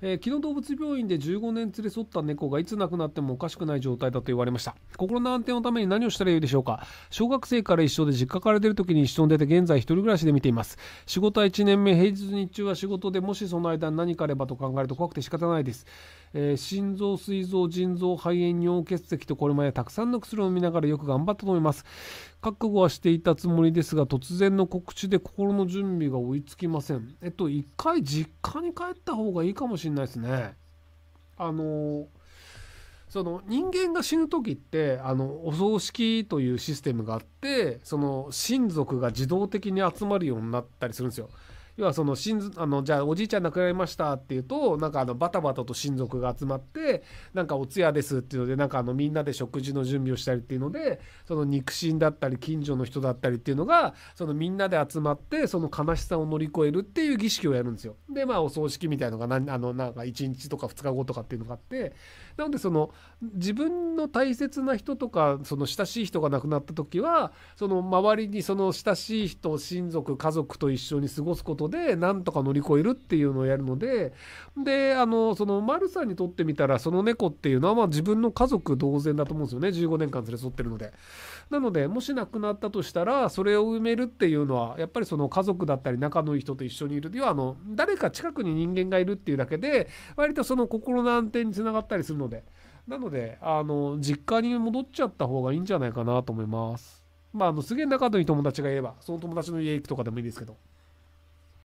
えー、木動物病院で15年連れ添った猫がいつ亡くなってもおかしくない状態だと言われました心の安定のために何をしたらよいでしょうか小学生から一緒で実家から出るときに一緒に出て現在一人暮らしで見ています仕事は1年目平日日中は仕事でもしその間に何かあればと考えると怖くて仕方ないです、えー、心臓膵臓腎臓肺炎尿結石とこれまでたくさんの薬を飲みながらよく頑張ったと思います覚悟はしていたつもりですが突然の告知で心の準備が追いつきませんえっと一回実家に帰った方がいいかもしれないしんないですね。あのその人間が死ぬ時ってあのお葬式というシステムがあってその親族が自動的に集まるようになったりするんですよ。要はその親あのじゃあおじいちゃん亡くなりましたっていうとなんかあのバタバタと親族が集まってなんかお通夜ですっていうのでなんかあのみんなで食事の準備をしたりっていうのでその肉親だったり近所の人だったりっていうのがそのみんなで集まってその悲しさを乗り越えるっていう儀式をやるんですよ。でまあお葬式みたいのが何あのなんか1日とか2日後とかっていうのがあってなのでその自分の大切な人とかその親しい人が亡くなった時はその周りにその親しい人親族家族と一緒に過ごすことでなんとか乗り越えるっていうのをやるのでであのその丸さんにとってみたらその猫っていうのはまあ自分の家族同然だと思うんですよね15年間連れ添ってるので。なのでもし亡くなったとしたらそれを埋めるっていうのはやっぱりその家族だったり仲のいい人と一緒にいる要はあの誰か近くに人間がいるっていうだけで割とその心の安定につながったりするのでなのであの実家に戻っちゃった方がいいんじゃないかなと思います。まあ、あのすげえ仲のいい友達がいればその友達の家行くとかでもいいですけど。